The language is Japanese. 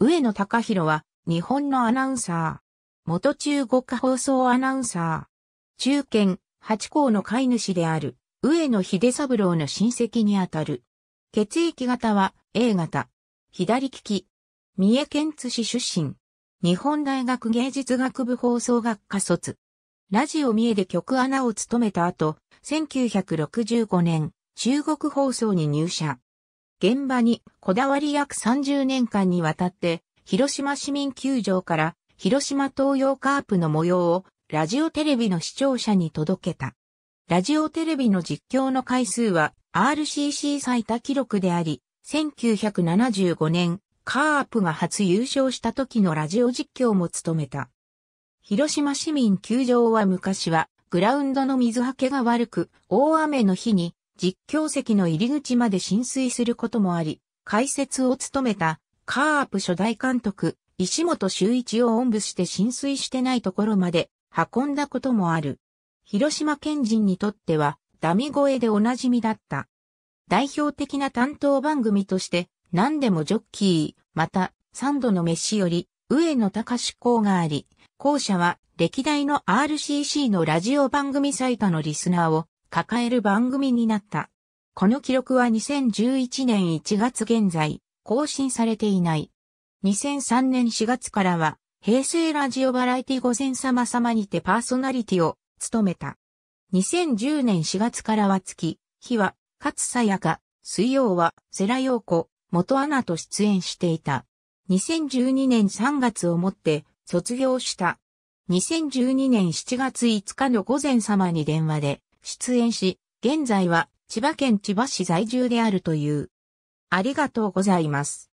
上野隆弘は、日本のアナウンサー。元中国放送アナウンサー。中堅、八甲の飼い主である、上野秀三郎の親戚にあたる。血液型は A 型。左利き。三重県津市出身。日本大学芸術学部放送学科卒。ラジオ三重で局アナを務めた後、1965年、中国放送に入社。現場にこだわり約30年間にわたって、広島市民球場から広島東洋カープの模様をラジオテレビの視聴者に届けた。ラジオテレビの実況の回数は RCC 最多記録であり、1975年、カープが初優勝した時のラジオ実況も務めた。広島市民球場は昔はグラウンドの水はけが悪く、大雨の日に実況席の入り口まで浸水することもあり、解説を務めたカープ初代監督、石本修一をおんぶして浸水してないところまで運んだこともある。広島県人にとっては、ダミ声でおなじみだった。代表的な担当番組として、何でもジョッキー、また、三度の飯より、上野隆志校があり、校舎は歴代の RCC のラジオ番組最多のリスナーを抱える番組になった。この記録は2011年1月現在、更新されていない。2003年4月からは、平成ラジオバラエティ午前様様にてパーソナリティを務めた。2010年4月からは月、日は、勝さやか、水曜は、世良陽子、元アナと出演していた。2012年3月をもって、卒業した。2012年7月5日の午前様に電話で、出演し、現在は千葉県千葉市在住であるという。ありがとうございます。